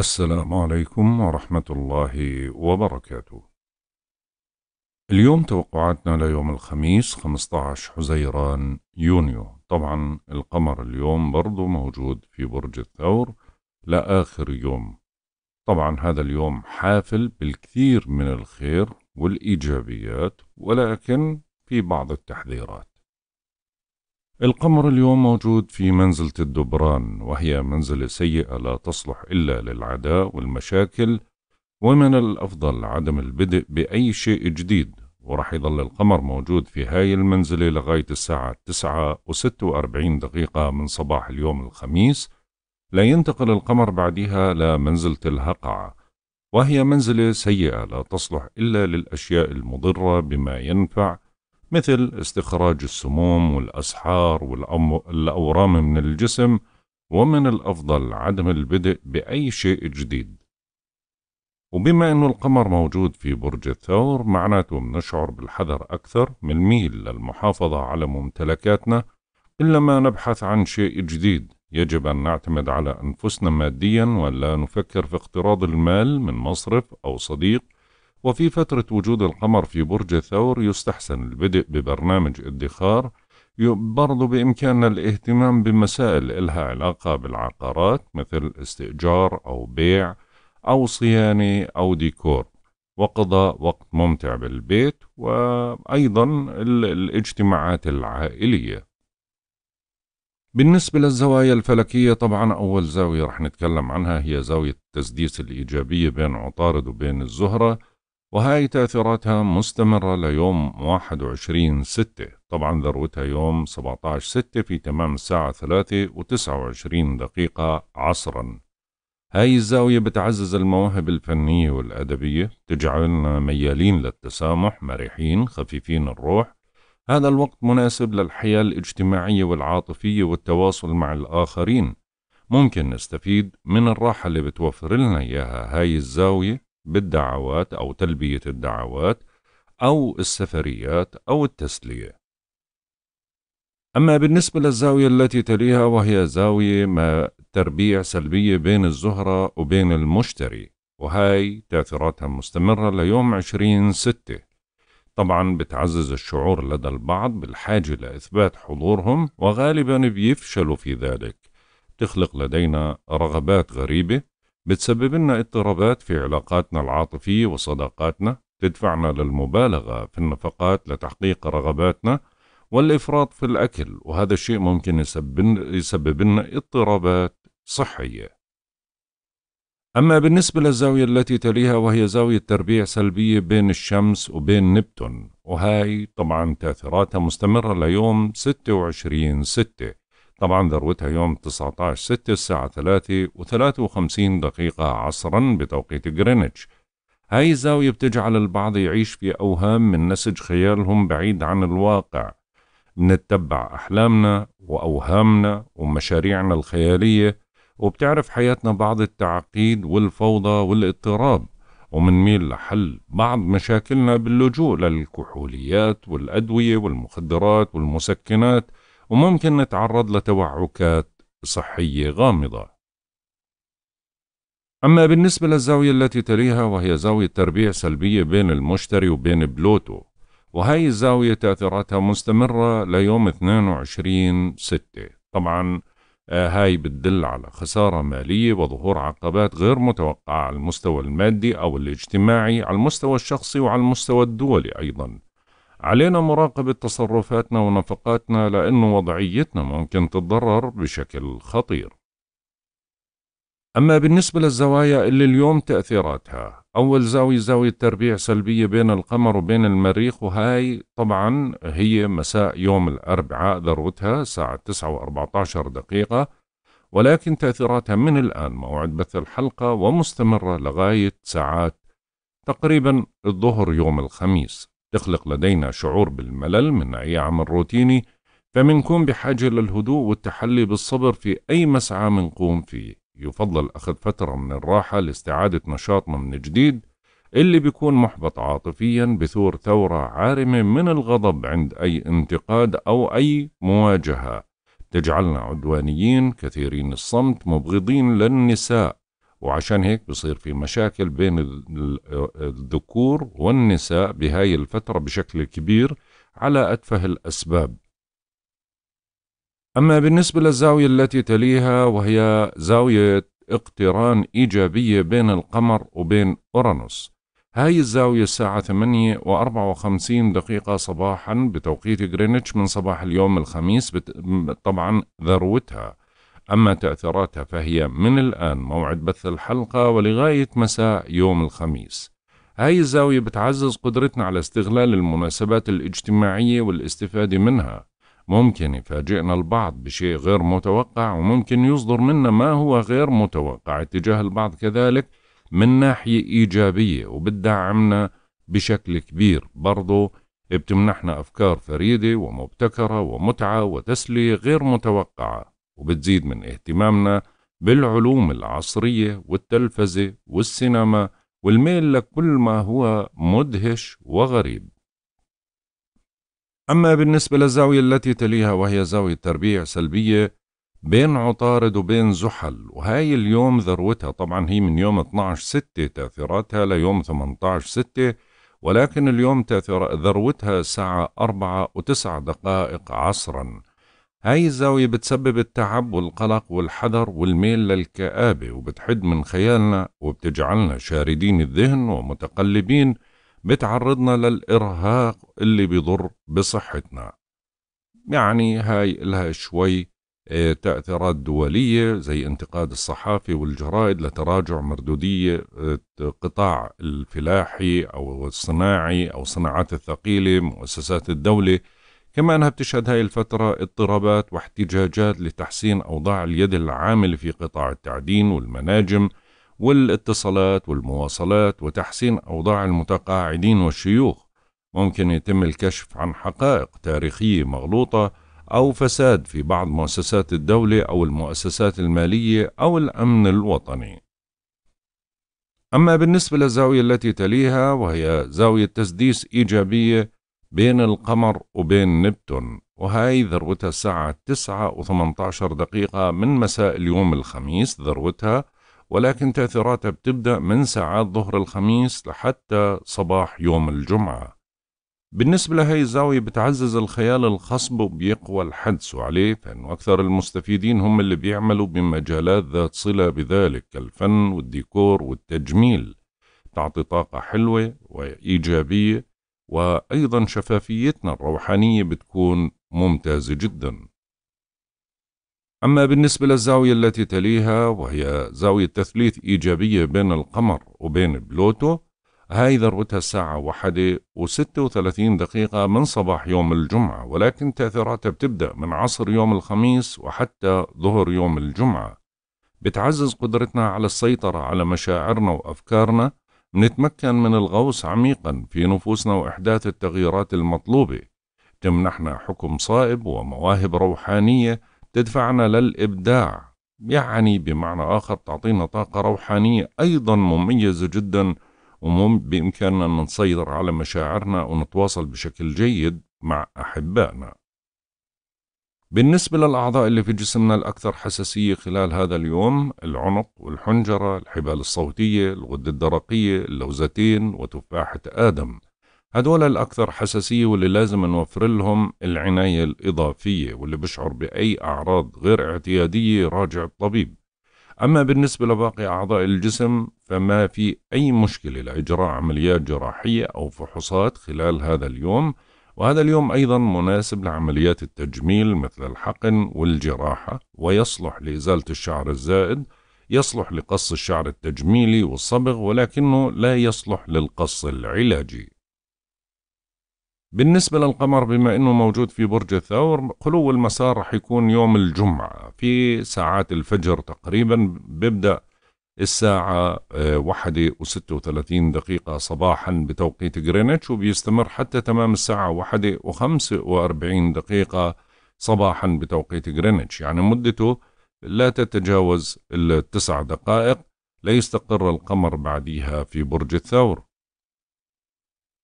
السلام عليكم ورحمة الله وبركاته. اليوم توقعاتنا ليوم الخميس 15 حزيران يونيو، طبعا القمر اليوم برضه موجود في برج الثور لآخر يوم. طبعا هذا اليوم حافل بالكثير من الخير والإيجابيات ولكن في بعض التحذيرات. القمر اليوم موجود في منزلة الدبران وهي منزلة سيئة لا تصلح إلا للعداء والمشاكل ومن الأفضل عدم البدء بأي شيء جديد ورح يظل القمر موجود في هاي المنزلة لغاية الساعة 9 و46 دقيقة من صباح اليوم الخميس لا ينتقل القمر بعدها لمنزلة الهقعة وهي منزلة سيئة لا تصلح إلا للأشياء المضرة بما ينفع مثل استخراج السموم والأسحار والأورام من الجسم ومن الأفضل عدم البدء بأي شيء جديد وبما أن القمر موجود في برج الثور معناته نشعر بالحذر أكثر من ميل للمحافظة على ممتلكاتنا إلا ما نبحث عن شيء جديد يجب أن نعتمد على أنفسنا ماديا ولا نفكر في اقتراض المال من مصرف أو صديق وفي فترة وجود القمر في برج الثور يستحسن البدء ببرنامج ادخار برضو بإمكاننا الاهتمام بمسائل إلها علاقة بالعقارات مثل استئجار أو بيع أو صيانة أو ديكور وقضاء وقت ممتع بالبيت وأيضا الاجتماعات العائلية بالنسبة للزوايا الفلكية طبعا أول زاوية رح نتكلم عنها هي زاوية التسديس الإيجابية بين عطارد وبين الزهرة وهاي تأثيراتها مستمرة ليوم 21 ستة طبعا ذروتها يوم 17 ستة في تمام الساعة 3 و29 دقيقة عصرا هاي الزاوية بتعزز المواهب الفنية والأدبية تجعلنا ميالين للتسامح مرحين خفيفين الروح هذا الوقت مناسب للحياة الاجتماعية والعاطفية والتواصل مع الآخرين ممكن نستفيد من الراحة اللي بتوفر لنا إياها هاي الزاوية بالدعوات أو تلبية الدعوات أو السفريات أو التسلية أما بالنسبة للزاوية التي تليها وهي زاوية ما تربيع سلبية بين الزهرة وبين المشتري وهاي تأثيراتها مستمرة ليوم عشرين ستة طبعا بتعزز الشعور لدى البعض بالحاجة لإثبات حضورهم وغالبا بيفشلوا في ذلك تخلق لدينا رغبات غريبة بتسبب لنا اضطرابات في علاقاتنا العاطفية وصداقاتنا تدفعنا للمبالغة في النفقات لتحقيق رغباتنا والإفراط في الأكل وهذا الشيء ممكن يسبب, يسبب لنا اضطرابات صحية أما بالنسبة للزاوية التي تليها وهي زاوية تربيع سلبية بين الشمس وبين نبتون وهاي طبعا تأثيراتها مستمرة ليوم 26 ستة طبعا ذروتها يوم 19 6 الساعة 3 و53 دقيقة عصرا بتوقيت غرينتش هاي الزاوية بتجعل البعض يعيش في أوهام من نسج خيالهم بعيد عن الواقع بنتبع أحلامنا وأوهامنا ومشاريعنا الخيالية وبتعرف حياتنا بعض التعقيد والفوضى والاضطراب ومنميل لحل بعض مشاكلنا باللجوء للكحوليات والأدوية والمخدرات والمسكنات وممكن نتعرض لتوعكات صحية غامضة أما بالنسبة للزاوية التي تليها وهي زاوية تربيع سلبية بين المشتري وبين بلوتو وهي الزاوية تأثيراتها مستمرة ليوم 22 ستة طبعا آه، هاي بتدل على خسارة مالية وظهور عقبات غير متوقعة على المستوى المادي أو الاجتماعي على المستوى الشخصي وعلى المستوى الدولي أيضا علينا مراقبة تصرفاتنا ونفقاتنا لأن وضعيتنا ممكن تتضرر بشكل خطير أما بالنسبة للزوايا اللي اليوم تأثيراتها أول زاوية زاوية تربيع سلبية بين القمر وبين المريخ وهاي طبعا هي مساء يوم الأربعاء ذروتها الساعة 9 و14 دقيقة ولكن تأثيراتها من الآن موعد بث الحلقة ومستمرة لغاية ساعات تقريبا الظهر يوم الخميس تخلق لدينا شعور بالملل من أي عمل روتيني فمنكم بحاجة للهدوء والتحلي بالصبر في أي مسعى منقوم فيه يفضل أخذ فترة من الراحة لاستعادة نشاطنا من جديد اللي بيكون محبط عاطفيا بثور ثورة عارمة من الغضب عند أي انتقاد أو أي مواجهة تجعلنا عدوانيين كثيرين الصمت مبغضين للنساء وعشان هيك بصير في مشاكل بين الذكور والنساء بهاي الفترة بشكل كبير على أتفه الأسباب أما بالنسبة للزاوية التي تليها وهي زاوية اقتران إيجابية بين القمر وبين أورانوس هاي الزاوية الساعة 8 و 54 دقيقة صباحا بتوقيت غرينتش من صباح اليوم الخميس بت... طبعا ذروتها أما تأثيراتها فهي من الآن موعد بث الحلقة ولغاية مساء يوم الخميس هاي الزاوية بتعزز قدرتنا على استغلال المناسبات الاجتماعية والاستفادة منها ممكن يفاجئنا البعض بشيء غير متوقع وممكن يصدر منا ما هو غير متوقع اتجاه البعض كذلك من ناحية إيجابية وبتدعمنا بشكل كبير برضو بتمنحنا أفكار فريدة ومبتكرة ومتعة وتسلية غير متوقعة وبتزيد من اهتمامنا بالعلوم العصرية والتلفزة والسينما والميل لكل ما هو مدهش وغريب أما بالنسبة للزاوية التي تليها وهي زاوية تربيع سلبية بين عطارد وبين زحل وهاي اليوم ذروتها طبعا هي من يوم 12 6 تأثيراتها ليوم 18 6 ولكن اليوم تأثير ذروتها الساعة 4 و9 دقائق عصرا هاي الزاوية بتسبب التعب والقلق والحذر والميل للكآبة وبتحد من خيالنا وبتجعلنا شاردين الذهن ومتقلبين بتعرضنا للإرهاق اللي بيضر بصحتنا يعني هاي لها شوي آه، تأثيرات دولية زي انتقاد الصحافة والجرائد لتراجع مردودية آه، قطاع الفلاحي أو الصناعي أو الصناعات الثقيلة مؤسسات الدولة كما أنها بتشهد هاي الفترة اضطرابات واحتجاجات لتحسين أوضاع اليد العاملة في قطاع التعدين والمناجم والاتصالات والمواصلات وتحسين أوضاع المتقاعدين والشيوخ ممكن يتم الكشف عن حقائق تاريخية مغلوطة أو فساد في بعض مؤسسات الدولة أو المؤسسات المالية أو الأمن الوطني أما بالنسبة للزاوية التي تليها وهي زاوية تسديس إيجابية بين القمر وبين نبتون وهاي ذروتها الساعة تسعة و دقيقة من مساء اليوم الخميس ذروتها ولكن تأثيراتها بتبدأ من ساعات ظهر الخميس لحتى صباح يوم الجمعة بالنسبة لهي الزاوية بتعزز الخيال الخصب وبيقوى الحدس عليه فإن أكثر المستفيدين هم اللي بيعملوا بمجالات ذات صلة بذلك كالفن والديكور والتجميل تعطي طاقة حلوة وإيجابية وأيضا شفافيتنا الروحانية بتكون ممتازة جدا أما بالنسبة للزاوية التي تليها وهي زاوية تثليث إيجابية بين القمر وبين بلوتو هاي ذروتها الساعة واحدة وستة وثلاثين دقيقة من صباح يوم الجمعة ولكن تأثيراتها بتبدأ من عصر يوم الخميس وحتى ظهر يوم الجمعة بتعزز قدرتنا على السيطرة على مشاعرنا وأفكارنا نتمكن من الغوص عميقا في نفوسنا وإحداث التغييرات المطلوبة تمنحنا حكم صائب ومواهب روحانية تدفعنا للإبداع يعني بمعنى آخر تعطينا طاقة روحانية أيضا مميزة جدا وبإمكاننا أن نسيطر على مشاعرنا ونتواصل بشكل جيد مع أحبائنا بالنسبة للأعضاء اللي في جسمنا الأكثر حساسية خلال هذا اليوم العنق والحنجرة الحبال الصوتية الغدة الدرقية اللوزتين وتفاحة آدم هدول الأكثر حساسية واللي لازم نوفر لهم العناية الإضافية واللي بشعر بأي أعراض غير اعتيادية راجع الطبيب أما بالنسبة لباقي أعضاء الجسم فما في أي مشكلة لإجراء عمليات جراحية أو فحوصات خلال هذا اليوم وهذا اليوم أيضا مناسب لعمليات التجميل مثل الحقن والجراحة ويصلح لإزالة الشعر الزائد يصلح لقص الشعر التجميلي والصبغ ولكنه لا يصلح للقص العلاجي بالنسبة للقمر بما أنه موجود في برج الثور خلو المسار رح يكون يوم الجمعة في ساعات الفجر تقريبا بيبدأ الساعة آه، واحدة وستة وثلاثين دقيقة صباحا بتوقيت غرينتش وبيستمر حتى تمام الساعة واحدة وخمسة وأربعين دقيقة صباحا بتوقيت غرينتش يعني مدته لا تتجاوز التسع دقائق ليستقر القمر بعدها في برج الثور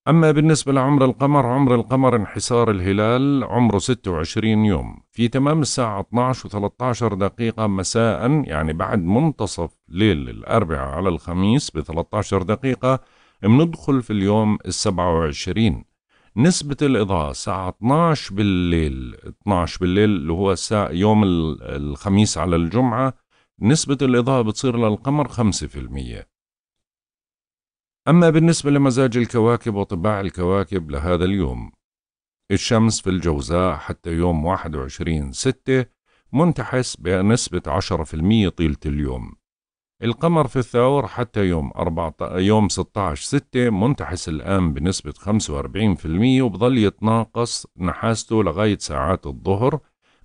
أما بالنسبة لعمر القمر عمر القمر انحسار الهلال عمره 26 يوم في تمام الساعة 12 و 13 دقيقة مساء يعني بعد منتصف ليل الأربعاء على الخميس ب 13 دقيقة بندخل في اليوم ال 27 نسبة الإضاءة الساعة 12 بالليل 12 بالليل اللي هو الساعة يوم الخميس على الجمعة نسبة الإضاءة بتصير للقمر 5% أما بالنسبة لمزاج الكواكب وطباع الكواكب لهذا اليوم الشمس في الجوزاء حتى يوم 21 ستة منتحس بنسبة 10% طيلة اليوم القمر في الثور حتى يوم 4 يوم 16 ستة منتحس الآن بنسبة 45% وبظل يتناقص نحاسته لغاية ساعات الظهر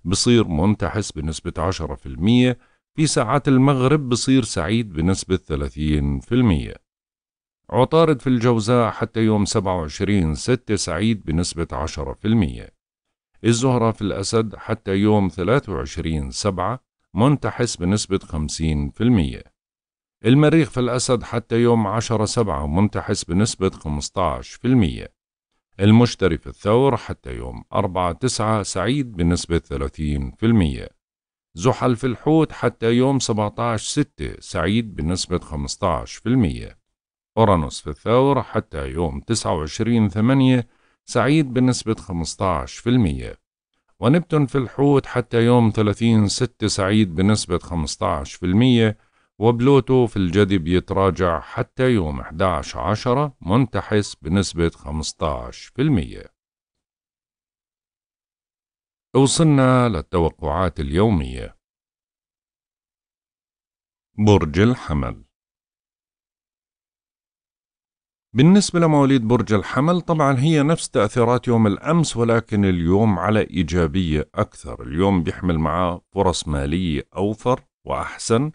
بصير منتحس بنسبة 10% في ساعات المغرب بصير سعيد بنسبة 30% عطارد في الجوزاء حتى يوم 27 ستة سعيد بنسبة 10% الزهرة في الأسد حتى يوم 23 سبعة منتحس بنسبة 50% المريخ في الأسد حتى يوم 10 سبعة منتحس بنسبة 15% المشتري في الثور حتى يوم 4 تسعة سعيد بنسبة 30% زحل في الحوت حتى يوم 17 ستة سعيد بنسبة 15% أورانوس في الثور حتى يوم 29 ثمانية سعيد بنسبة 15% ونبتون في الحوت حتى يوم 30 6 سعيد بنسبة 15% وبلوتو في الجدي يتراجع حتى يوم 11 عشرة منتحس بنسبة 15% وصلنا للتوقعات اليومية برج الحمل بالنسبة لمواليد برج الحمل طبعا هي نفس تأثيرات يوم الأمس ولكن اليوم على إيجابية أكثر اليوم بيحمل معاه فرص مالية أوفر وأحسن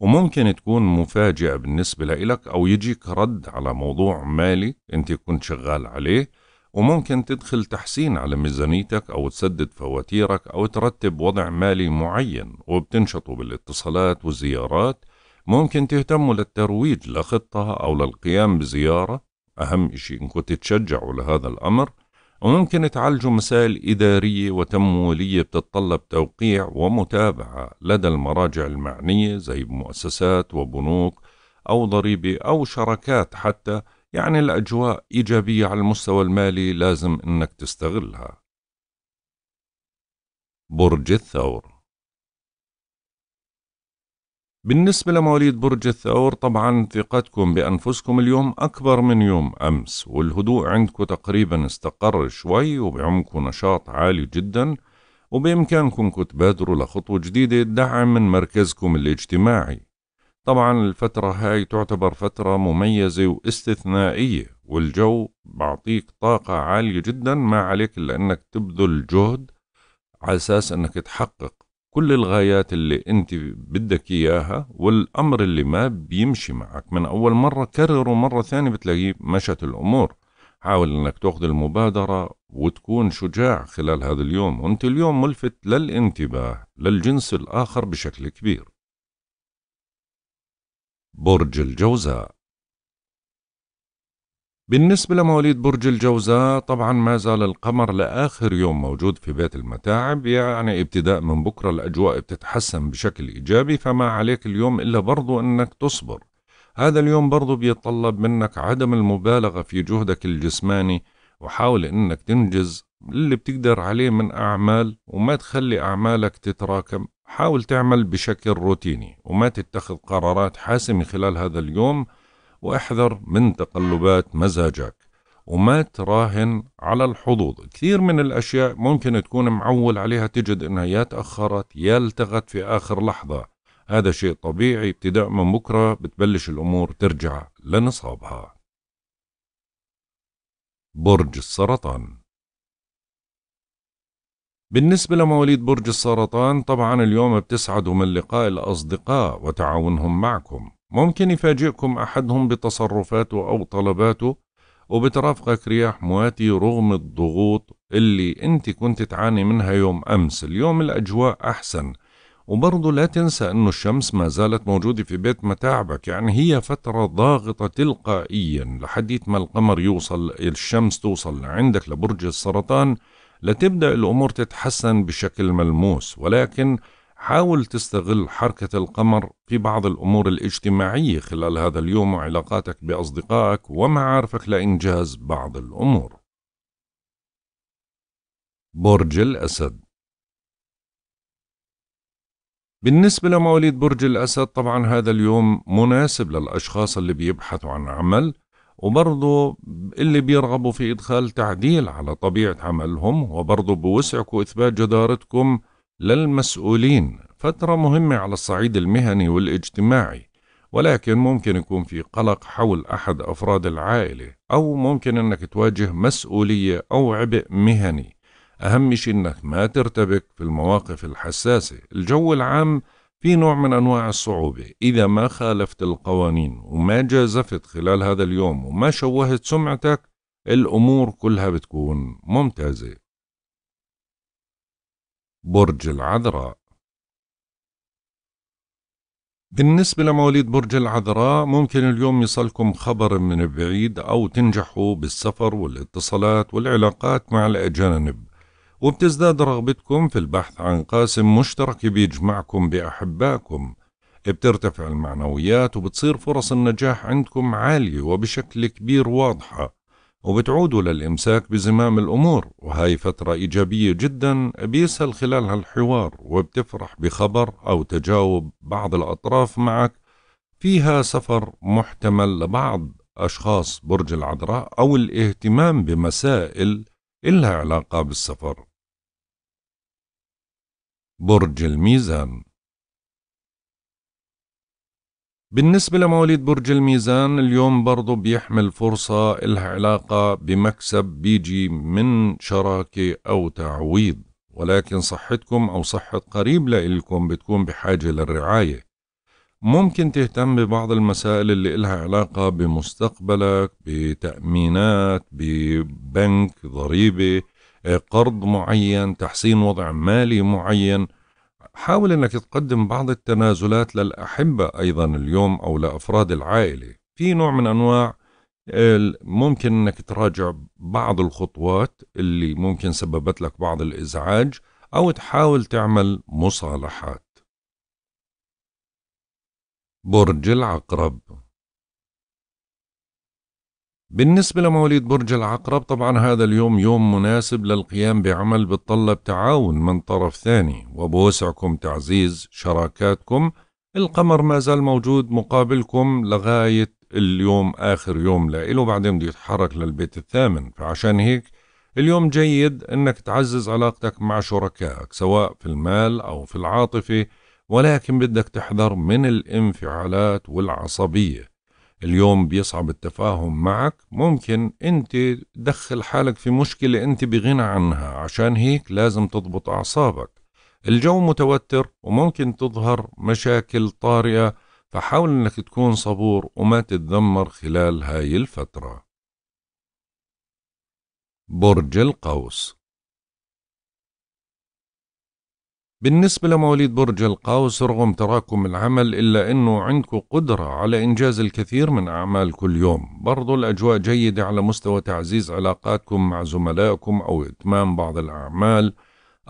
وممكن تكون مفاجئة بالنسبة لإلك أو يجيك رد على موضوع مالي أنت كنت شغال عليه وممكن تدخل تحسين على ميزانيتك أو تسدد فواتيرك أو ترتب وضع مالي معين وبتنشطوا بالاتصالات والزيارات ممكن تهتموا للترويج لخطة أو للقيام بزيارة أهم شيء إنكم تتشجعوا لهذا الأمر وممكن تعالجوا مسائل إدارية وتمويلية بتتطلب توقيع ومتابعة لدى المراجع المعنية زي مؤسسات وبنوك أو ضريبة أو شركات حتى يعني الأجواء إيجابية على المستوى المالي لازم إنك تستغلها برج الثور بالنسبة لمواليد برج الثور طبعا ثقتكم بأنفسكم اليوم أكبر من يوم أمس والهدوء عندكم تقريبا استقر شوي وبعمكم نشاط عالي جدا وبإمكانكم تبادروا لخطوة جديدة دعم من مركزكم الاجتماعي طبعا الفترة هاي تعتبر فترة مميزة واستثنائية والجو بعطيك طاقة عالية جدا ما عليك إلا أنك تبذل جهد على أساس أنك تحقق كل الغايات اللي انت بدك اياها والامر اللي ما بيمشي معك من اول مره كرره مره ثانيه بتلاقيه مشت الامور حاول انك تاخذ المبادره وتكون شجاع خلال هذا اليوم وانت اليوم ملفت للانتباه للجنس الاخر بشكل كبير برج الجوزاء بالنسبة لمواليد برج الجوزاء طبعا ما زال القمر لآخر يوم موجود في بيت المتاعب يعني ابتداء من بكرة الأجواء بتتحسن بشكل إيجابي فما عليك اليوم إلا برضو أنك تصبر هذا اليوم برضو بيتطلب منك عدم المبالغة في جهدك الجسماني وحاول أنك تنجز اللي بتقدر عليه من أعمال وما تخلي أعمالك تتراكم حاول تعمل بشكل روتيني وما تتخذ قرارات حاسمة خلال هذا اليوم واحذر من تقلبات مزاجك وما تراهن على الحظوظ كثير من الأشياء ممكن تكون معول عليها تجد أنها يا تأخرت يا التغت في آخر لحظة هذا شيء طبيعي ابتداء من بكرة بتبلش الأمور ترجع لنصابها برج السرطان بالنسبة لمواليد برج السرطان طبعا اليوم بتسعدوا من لقاء الأصدقاء وتعاونهم معكم ممكن يفاجئكم أحدهم بتصرفاته أو طلباته وبترافقك رياح مواتي رغم الضغوط اللي انت كنت تعاني منها يوم أمس اليوم الأجواء أحسن وبرضه لا تنسى أنه الشمس ما زالت موجودة في بيت متاعبك يعني هي فترة ضاغطة تلقائيا لحديت ما القمر يوصل الشمس توصل عندك لبرج السرطان لتبدأ الأمور تتحسن بشكل ملموس ولكن حاول تستغل حركة القمر في بعض الأمور الاجتماعية خلال هذا اليوم وعلاقاتك بأصدقائك ومعارفك لإنجاز بعض الأمور. برج الأسد بالنسبة لمواليد برج الأسد طبعا هذا اليوم مناسب للأشخاص اللي بيبحثوا عن عمل وبرضه اللي بيرغبوا في إدخال تعديل على طبيعة عملهم وبرضه بوسعكم إثبات جدارتكم للمسؤولين فترة مهمة على الصعيد المهني والاجتماعي ولكن ممكن يكون في قلق حول أحد أفراد العائلة أو ممكن أنك تواجه مسؤولية أو عبء مهني أهم شيء أنك ما ترتبك في المواقف الحساسة الجو العام في نوع من أنواع الصعوبة إذا ما خالفت القوانين وما جازفت خلال هذا اليوم وما شوهت سمعتك الأمور كلها بتكون ممتازة برج العذراء بالنسبة لمواليد برج العذراء ممكن اليوم يصلكم خبر من بعيد أو تنجحوا بالسفر والاتصالات والعلاقات مع الأجانب وبتزداد رغبتكم في البحث عن قاسم مشترك بيجمعكم بأحبائكم بترتفع المعنويات وبتصير فرص النجاح عندكم عالية وبشكل كبير واضحة وبتعودوا للإمساك بزمام الأمور وهاي فترة إيجابية جدا بيسهل خلالها الحوار وبتفرح بخبر أو تجاوب بعض الأطراف معك فيها سفر محتمل لبعض أشخاص برج العذراء أو الاهتمام بمسائل إلها علاقة بالسفر برج الميزان بالنسبة لمواليد برج الميزان اليوم برضو بيحمل فرصة إلها علاقة بمكسب بيجي من شراكة أو تعويض ولكن صحتكم أو صحة قريب لإلكم بتكون بحاجة للرعاية ممكن تهتم ببعض المسائل اللي إلها علاقة بمستقبلك بتأمينات ببنك ضريبة إيه، قرض معين تحسين وضع مالي معين حاول أنك تقدم بعض التنازلات للأحبة أيضا اليوم أو لأفراد العائلة في نوع من أنواع ممكن أنك تراجع بعض الخطوات اللي ممكن سببت لك بعض الإزعاج أو تحاول تعمل مصالحات برج العقرب بالنسبة لمواليد برج العقرب طبعا هذا اليوم يوم مناسب للقيام بعمل بتطلب تعاون من طرف ثاني وبوسعكم تعزيز شراكاتكم القمر ما زال موجود مقابلكم لغاية اليوم آخر يوم لإله بعدين بده يتحرك للبيت الثامن فعشان هيك اليوم جيد أنك تعزز علاقتك مع شركائك سواء في المال أو في العاطفة ولكن بدك تحذر من الانفعالات والعصبية اليوم بيصعب التفاهم معك ممكن انت تدخل حالك في مشكلة انت بغنى عنها عشان هيك لازم تضبط اعصابك الجو متوتر وممكن تظهر مشاكل طارئة فحاول انك تكون صبور وما تتذمر خلال هاي الفترة برج القوس بالنسبة لمواليد برج القوس رغم تراكم العمل إلا أنه عندكم قدرة على إنجاز الكثير من أعمال كل يوم برضو الأجواء جيدة على مستوى تعزيز علاقاتكم مع زملائكم أو إتمام بعض الأعمال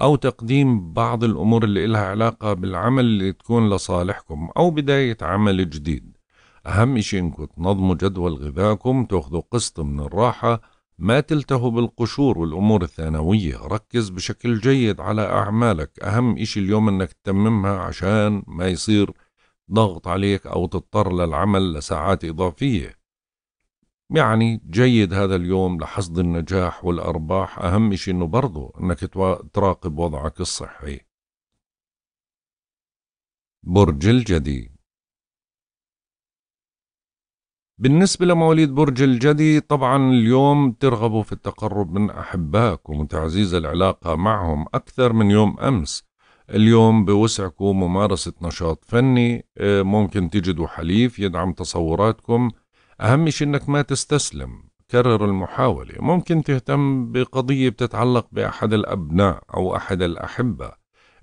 أو تقديم بعض الأمور اللي إلها علاقة بالعمل اللي تكون لصالحكم أو بداية عمل جديد أهم إشي إنكم تنظموا جدول غذاكم تاخذوا قسط من الراحة ما تلتهوا بالقشور والأمور الثانوية ركز بشكل جيد على أعمالك أهم إشي اليوم أنك تتممها عشان ما يصير ضغط عليك أو تضطر للعمل لساعات إضافية يعني جيد هذا اليوم لحصد النجاح والأرباح أهم إشي أنه برضو أنك تراقب وضعك الصحي برج الجدي بالنسبة لمواليد برج الجدي طبعا اليوم ترغبوا في التقرب من أحبائكم وتعزيز العلاقة معهم أكثر من يوم أمس اليوم بوسعكم ممارسة نشاط فني آه، ممكن تجدوا حليف يدعم تصوراتكم أهم شيء أنك ما تستسلم كرر المحاولة ممكن تهتم بقضية بتتعلق بأحد الأبناء أو أحد الأحبة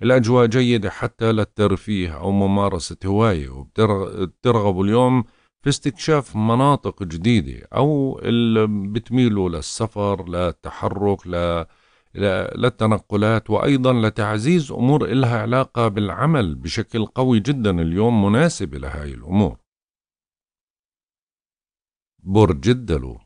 الأجواء جيدة حتى للترفيه أو ممارسة هواية وبترغبوا اليوم في استكشاف مناطق جديدة أو اللي بتميلوا للسفر للتحرك ل... للتنقلات وأيضا لتعزيز أمور إلها علاقة بالعمل بشكل قوي جدا اليوم مناسبة لهاي الأمور برج الدلو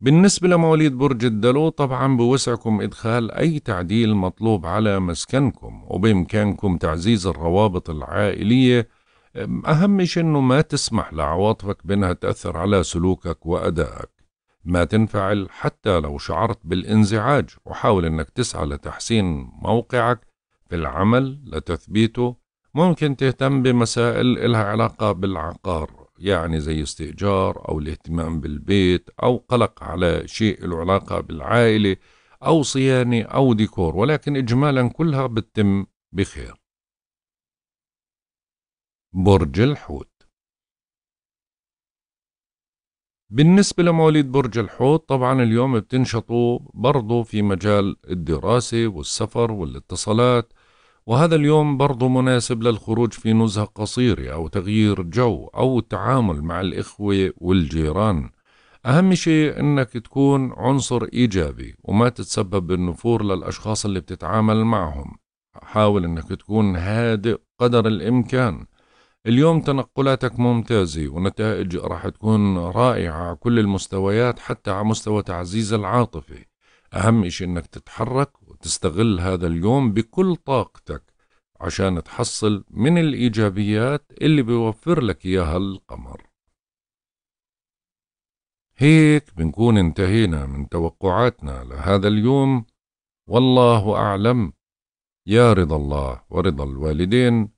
بالنسبة لمواليد برج الدلو طبعا بوسعكم إدخال أي تعديل مطلوب على مسكنكم وبإمكانكم تعزيز الروابط العائلية أهم شيء إنه ما تسمح لعواطفك بأنها تأثر على سلوكك وأدائك ما تنفعل حتى لو شعرت بالانزعاج وحاول إنك تسعى لتحسين موقعك في العمل لتثبيته ممكن تهتم بمسائل إلها علاقة بالعقار يعني زي استئجار أو الاهتمام بالبيت أو قلق على شيء له علاقة بالعائلة أو صيانة أو ديكور ولكن إجمالا كلها بتتم بخير برج الحوت بالنسبة لمواليد برج الحوت طبعا اليوم بتنشطوا برضو في مجال الدراسة والسفر والاتصالات وهذا اليوم برضو مناسب للخروج في نزهة قصيرة أو تغيير جو أو التعامل مع الإخوة والجيران أهم شيء أنك تكون عنصر إيجابي وما تتسبب بالنفور للأشخاص اللي بتتعامل معهم حاول أنك تكون هادئ قدر الإمكان اليوم تنقلاتك ممتازة ونتائج راح تكون رائعة على كل المستويات حتى على مستوى تعزيز العاطفة أهم إشي إنك تتحرك وتستغل هذا اليوم بكل طاقتك عشان تحصل من الإيجابيات اللي بيوفر لك إياها القمر هيك بنكون انتهينا من توقعاتنا لهذا اليوم والله أعلم يا رضا الله ورضا الوالدين